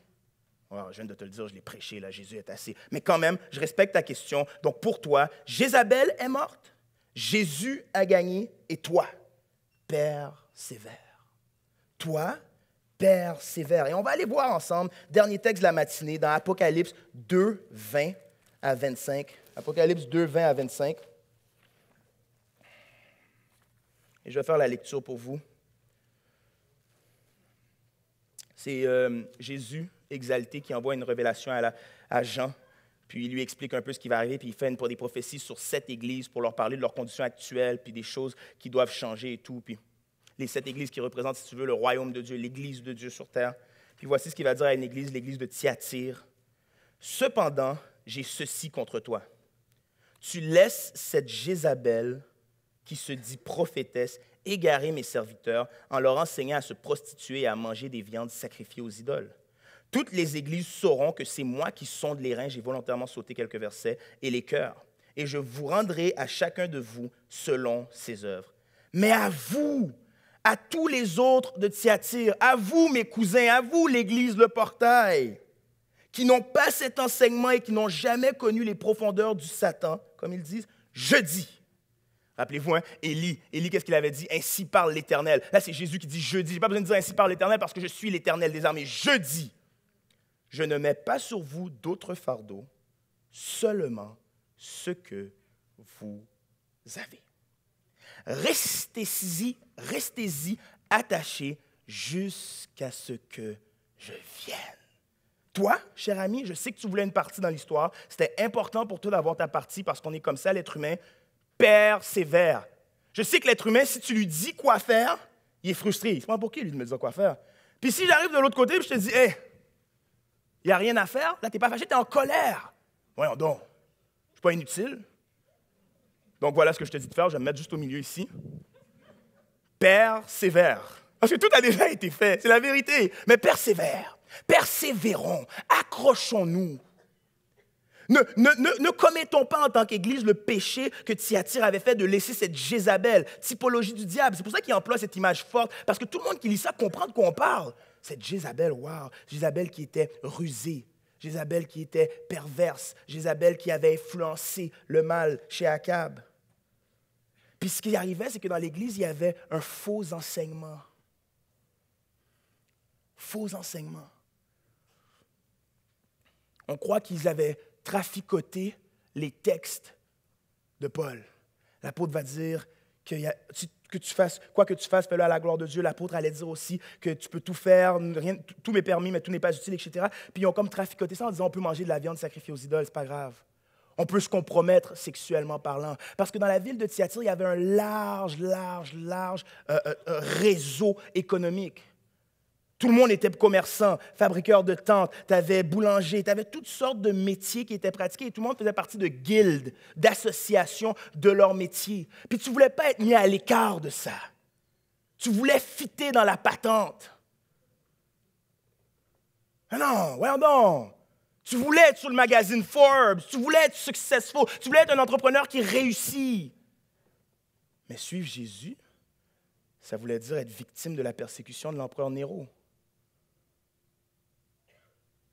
S1: je viens de te le dire, je l'ai prêché, là, Jésus est assez. Mais quand même, je respecte ta question. Donc pour toi, Jézabel est morte, Jésus a gagné, et toi, père sévère. Toi, père sévère. Et on va aller voir ensemble, dernier texte de la matinée, dans Apocalypse 2, 20 à 25. Apocalypse 2, 20 à 25. Et je vais faire la lecture pour vous. C'est euh, Jésus exalté qui envoie une révélation à, Jean, puis il lui explique un peu ce qui va arriver, puis il fait une, des prophéties sur sept églises pour leur parler de leur condition actuelle, puis des choses qui doivent changer et tout. Puis les sept églises qui représentent, si tu veux, le royaume de Dieu, l'église de Dieu sur terre. Puis voici ce qu'il va dire à une église, l'église de Thyatire. Cependant, j'ai ceci contre toi. Tu laisses cette Jézabel qui se dit prophétesse, égarer mes serviteurs en leur enseignant à se prostituer et à manger des viandes sacrifiées aux idoles. Toutes les églises sauront que c'est moi qui sonde les reins, j'ai volontairement sauté quelques versets, et les cœurs, et je vous rendrai à chacun de vous selon ses œuvres. Mais à vous, à tous les autres de Thyatire, à vous mes cousins, à vous l'Église, le portail, qui n'ont pas cet enseignement et qui n'ont jamais connu les profondeurs du Satan, comme ils disent, je dis, appelez vous hein, Élie. Élie, qu'est-ce qu'il avait dit Ainsi parle l'Éternel. Là, c'est Jésus qui dit jeudi. Je n'ai pas besoin de dire ainsi parle l'Éternel parce que je suis l'Éternel des armées. Je dis Je ne mets pas sur vous d'autres fardeaux, seulement ce que vous avez. Restez-y, restez-y attachés jusqu'à ce que je vienne. Toi, cher ami, je sais que tu voulais une partie dans l'histoire. C'était important pour toi d'avoir ta partie parce qu'on est comme ça, l'être humain persévère. Je sais que l'être humain, si tu lui dis quoi faire, il est frustré. C'est pas pour qui lui de me dire quoi faire. Puis si j'arrive de l'autre côté je te dis, hé, il n'y a rien à faire, là, tu n'es pas fâché, tu es en colère. Voyons donc, je suis pas inutile. Donc voilà ce que je te dis de faire, je vais me mettre juste au milieu ici. Persévère. Parce que tout a déjà été fait, c'est la vérité. Mais persévère. Persévérons, accrochons-nous, ne, commettons pas en tant qu'Église le péché que Thyatire avait fait de laisser cette Jézabel, typologie du diable. C'est pour ça qu'il emploie cette image forte, parce que tout le monde qui lit ça comprend qu'on parle. Cette Jézabel, wow, Jézabel qui était rusée, Jézabel qui était perverse, Jézabel qui avait influencé le mal chez Akab. Puis ce qui arrivait, c'est que dans l'Église, il y avait un faux enseignement. Faux enseignement. On croit qu'ils avaient traficoter les textes de Paul. L'apôtre va dire que, tu, que tu fasses, quoi que tu fasses, fais-le à la gloire de Dieu. L'apôtre allait dire aussi que tu peux tout faire, rien, tout m'est permis, mais tout n'est pas utile, etc. Puis ils ont comme traficoté ça en disant on peut manger de la viande sacrifiée aux idoles, c'est pas grave. On peut se compromettre sexuellement parlant. Parce que dans la ville de Thyatire, il y avait un large, large, large euh, euh, euh, réseau économique. Tout le monde était commerçant, fabriqueur de tentes, tu avais boulanger, tu avais toutes sortes de métiers qui étaient pratiqués et tout le monde faisait partie de guildes, d'associations de leur métier. Puis tu ne voulais pas être mis à l'écart de ça. Tu voulais fiter dans la patente. Ah non, voyons donc. Tu voulais être sur le magazine Forbes, tu voulais être successful, tu voulais être un entrepreneur qui réussit. Mais suivre Jésus, ça voulait dire être victime de la persécution de l'empereur Néron.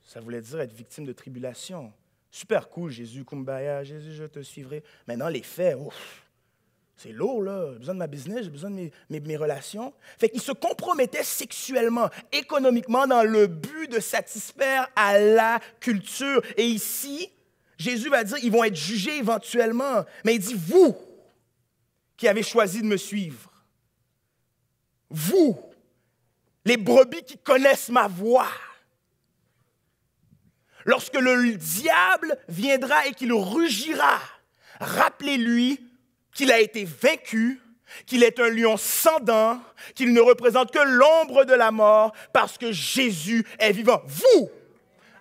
S1: Ça voulait dire être victime de tribulation. Super cool, Jésus, kumbaya, Jésus, je te suivrai. Mais les faits, ouf, c'est lourd, là. J'ai besoin de ma business, j'ai besoin de mes, relations. Fait qu'ils se compromettait sexuellement, économiquement, dans le but de satisfaire à la culture. Et ici, Jésus va dire, ils vont être jugés éventuellement. Mais il dit, vous qui avez choisi de me suivre, vous, les brebis qui connaissent ma voix, Lorsque le diable viendra et qu'il rugira, rappelez-lui qu'il a été vaincu, qu'il est un lion sans dents, qu'il ne représente que l'ombre de la mort, parce que Jésus est vivant. Vous,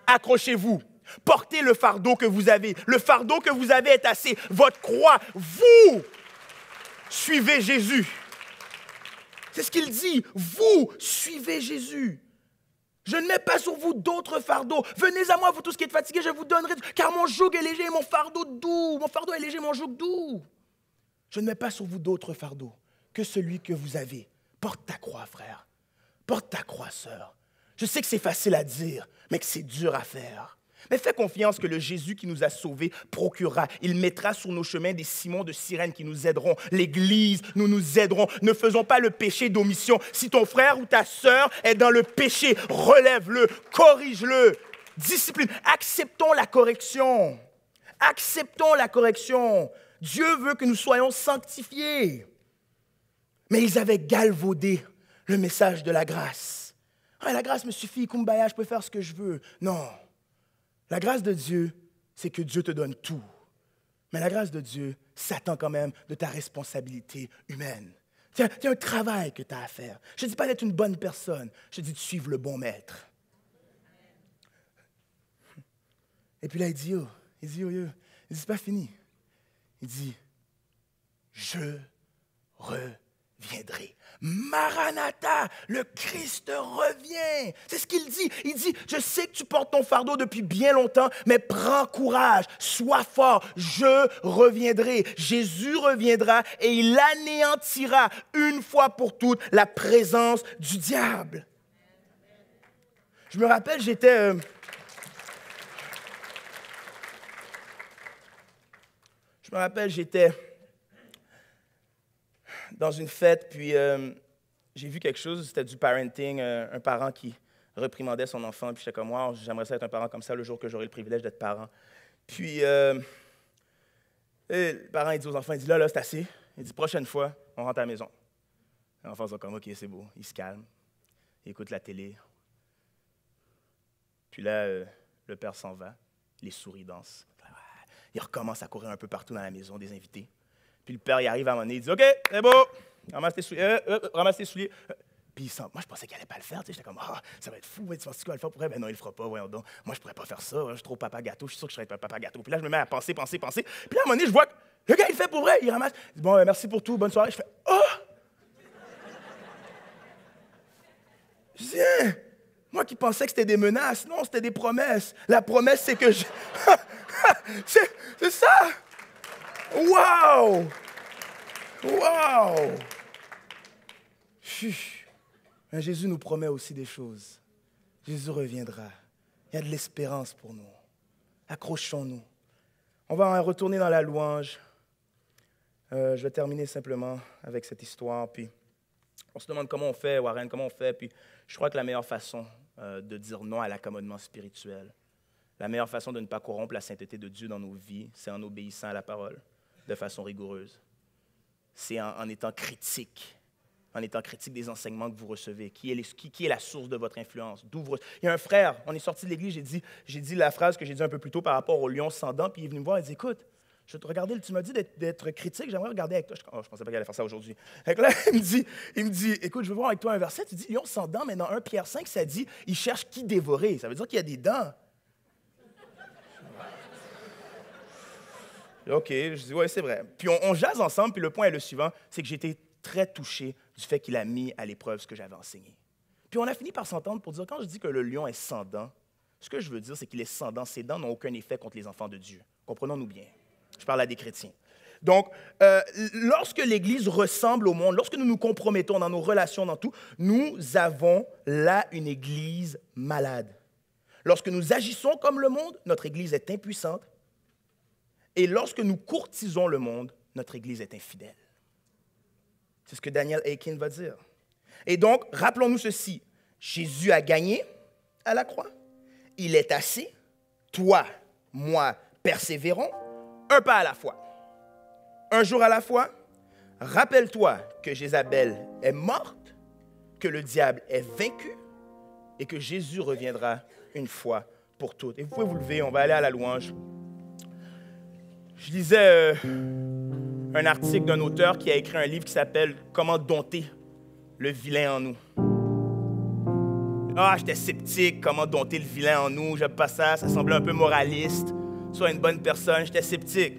S1: accrochez-vous. Portez le fardeau que vous avez. Le fardeau que vous avez est assez. Votre croix, vous, suivez Jésus. C'est ce qu'il dit. Vous, suivez Jésus. Je ne mets pas sur vous d'autres fardeaux. Venez à moi, vous tous qui êtes fatigués, je vous donnerai. Car mon joug est léger et mon fardeau doux. Mon fardeau est léger, mon joug doux. Je ne mets pas sur vous d'autres fardeaux que celui que vous avez. Porte ta croix, frère. Porte ta croix, sœur. Je sais que c'est facile à dire, mais que c'est dur à faire. Mais fais confiance que le Jésus qui nous a sauvés procurera. Il mettra sur nos chemins des Simons de Sirène qui nous aideront. L'Église, nous nous aiderons. Ne faisons pas le péché d'omission. Si ton frère ou ta sœur est dans le péché, relève-le, corrige-le, discipline. Acceptons la correction. Acceptons la correction. Dieu veut que nous soyons sanctifiés. Mais ils avaient galvaudé le message de la grâce. Ah, la grâce me suffit, kumbaya, je peux faire ce que je veux. Non. La grâce de Dieu, c'est que Dieu te donne tout. Mais la grâce de Dieu s'attend quand même de ta responsabilité humaine. Tu y un travail que tu as à faire. Je ne dis pas d'être une bonne personne, je dis de suivre le bon maître. Et puis là, il dit, oh, il dit, oh, il dit, pas fini. Il dit, je reviendrai. Maranatha, le Christ revient. C'est ce qu'il dit. Il dit, je sais que tu portes ton fardeau depuis bien longtemps, mais prends courage, sois fort, je reviendrai. Jésus reviendra et il anéantira une fois pour toutes la présence du diable. Je me rappelle, j'étais... Euh, je me rappelle, j'étais dans une fête, puis euh, j'ai vu quelque chose, c'était du parenting, euh, un, parent qui reprimandait son enfant, puis j'étais comme, moi, j'aimerais ça être un parent comme ça le jour que j'aurai le privilège d'être parent. Puis euh, le parent, dit aux enfants, il dit, là, là, c'est assez. Il dit, prochaine fois, on rentre à la maison. Les enfants sont comme, OK, c'est beau. Il se calme, il écoute la télé. Puis là, le père s'en va, les souris dansent. Il recommence à courir un peu partout dans la maison des invités. Puis le père, il arrive à un moment donné, il dit OK, c'est beau, ramasse tes souliers. Euh, euh, ramasse tes souliers. Euh, puis moi, je pensais qu'il n'allait pas le faire. J'étais comme, ah, ça va être fou, tu penses qu'il va le faire pour elle? Ben non, il le fera pas, voyons donc. Moi, je pourrais pas faire ça. Hein, je suis trop papa gâteau. Je suis sûr que je serais pas papa gâteau. Puis là, je me mets à penser, penser, penser. Puis là, à un moment donné, je vois que le gars, il le fait pour vrai. Il ramasse. Il dit, bon, ben, merci pour tout, bonne soirée. Je fais, Oh! Je dis, hein? moi qui pensais que c'était des menaces, non, c'était des promesses. La promesse, c'est que je. c'est ça! Wow! Wow! Jésus nous promet aussi des choses. Jésus reviendra. Il y a de l'espérance pour nous. Accrochons-nous. On va en retourner dans la louange. Euh, je vais terminer simplement avec cette histoire. Puis on se demande comment on fait, Warren, comment on fait. Puis je crois que la meilleure façon euh, de dire non à l'accommodement spirituel, la meilleure façon de ne pas corrompre la sainteté de Dieu dans nos vies, c'est en obéissant à la parole de façon rigoureuse. C'est en, étant critique, en étant critique des enseignements que vous recevez, qui est, est la source de votre influence. Vous... Il y a un frère, on est sorti de l'église, j'ai dit, j'ai dit la phrase que j'ai dit un peu plus tôt par rapport au lion sans dents, puis il est venu me voir il dit, écoute, je te regarder, tu m'as dit d'être critique, j'aimerais regarder avec toi. Je, ne oh, pensais pas qu'il allait faire ça aujourd'hui. il me, dit, il me dit, écoute, je veux voir avec toi un verset. Tu dis, lion sans dents, mais dans 1 Pierre 5, ça dit, il cherche qui dévorer. Ça veut dire qu'il y a des dents. OK, je dis, ouais, c'est vrai. Puis on, jase ensemble, puis le point est le suivant, c'est que j'étais très touché du fait qu'il a mis à l'épreuve ce que j'avais enseigné. Puis on a fini par s'entendre pour dire, quand je dis que le lion est sans dents, ce que je veux dire, c'est qu'il est sans dents. Ses dents n'ont aucun effet contre les enfants de Dieu. Comprenons-nous bien. Je parle à des chrétiens. Donc, euh, lorsque l'Église ressemble au monde, lorsque nous nous compromettons dans nos relations, dans tout, nous avons là une Église malade. Lorsque nous agissons comme le monde, notre Église est impuissante et lorsque nous courtisons le monde, notre Église est infidèle. C'est ce que Daniel Aiken va dire. Et donc, rappelons-nous ceci. Jésus a gagné à la croix. Il est assis. Toi, moi, persévérons. Un pas à la fois. Un jour à la fois. Rappelle-toi que Jézabel est morte, que le diable est vaincu et que Jésus reviendra une fois pour toutes. Et vous pouvez vous lever, on va aller à la louange. Je lisais euh, un article d'un auteur qui a écrit un livre qui s'appelle Comment dompter le vilain en nous. Ah, j'étais sceptique, comment dompter le vilain en nous, j'aime pas ça, ça semblait un peu moraliste. Sois une bonne personne, j'étais sceptique.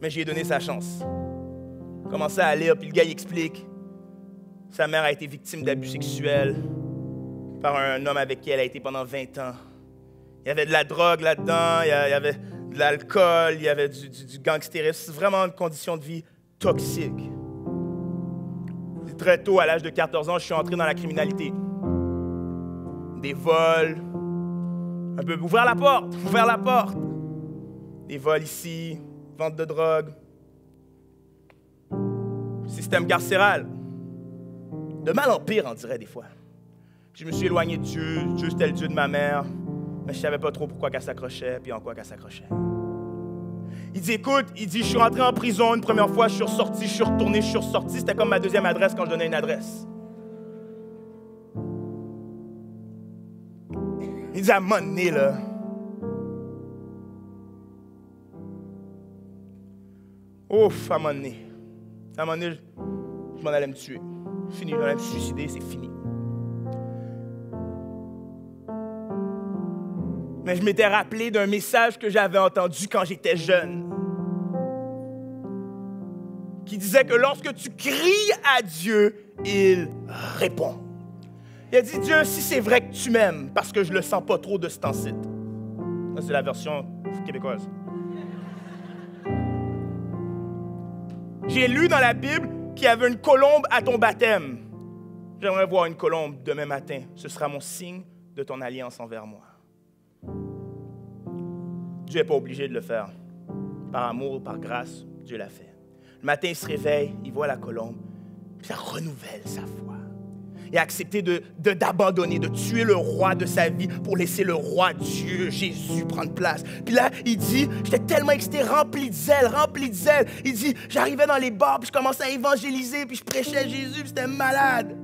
S1: Mais j'ai donné sa chance. Commencé à lire, puis le gars il explique. Sa mère a été victime d'abus sexuels par un homme avec qui elle a été pendant 20 ans. Il y avait de la drogue là-dedans, il y avait de l'alcool, il y avait du, du, c'est gangstérisme, vraiment une condition de vie toxique. très tôt, à l'âge de 14 ans, je suis entré dans la criminalité. Des vols, un peu ouvert la porte, ouvert la porte. Des vols ici, vente de drogue, système carcéral. De mal en pire, on dirait des fois. Je me suis éloigné de Dieu, Dieu c'était le Dieu de ma mère. Mais je ne savais pas trop pourquoi qu'elle s'accrochait, puis en quoi qu'elle s'accrochait. Il dit, écoute, il dit, je suis rentré en prison une première fois, je suis ressorti, je suis retourné, je suis ressorti. C'était comme ma deuxième adresse quand je donnais une adresse. Il dit, à mon nez là, ouf, à un moment donné, à un moment je m'en allais me tuer. Fini, je m'en allais me suicider, c'est fini. mais je m'étais rappelé d'un message que j'avais entendu quand j'étais jeune, qui disait que lorsque tu cries à Dieu, il répond. Il a dit, Dieu, si c'est vrai que tu m'aimes, parce que je le sens pas trop de ce temps-ci. c'est la version québécoise. J'ai lu dans la Bible qu'il y avait une colombe à ton baptême. J'aimerais voir une colombe demain matin. Ce sera mon signe de ton alliance envers moi n'est pas obligé de le faire. Par amour, par grâce, Dieu l'a fait. Le matin, il se réveille, il voit la colombe, puis ça renouvelle sa foi. Et accepté d'abandonner, de, de tuer le roi de sa vie pour laisser le roi Dieu, Jésus, prendre place. Puis là, il dit, j'étais tellement excité, rempli de zèle, rempli de zèle. Il dit, j'arrivais dans les bars, puis je commençais à évangéliser, puis je prêchais Jésus, puis c'était malade.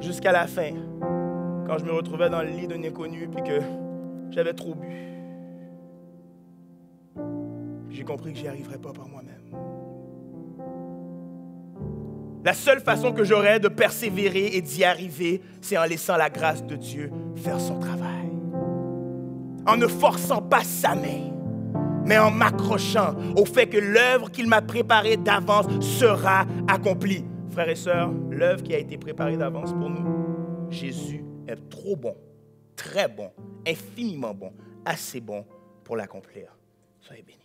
S1: Jusqu'à la fin, quand je me retrouvais dans le lit d'un inconnu, puis que j'avais trop bu j'ai compris que n'y arriverais pas par moi-même. La seule façon que j'aurais de persévérer et d'y arriver, c'est en laissant la grâce de Dieu faire son travail. En ne forçant pas sa main, mais en m'accrochant au fait que l'œuvre qu'il m'a préparée d'avance sera accomplie. Frères et sœurs, l'œuvre qui a été préparée d'avance pour nous, Jésus est trop bon, très bon, infiniment bon, assez bon pour l'accomplir. Soyez bénis.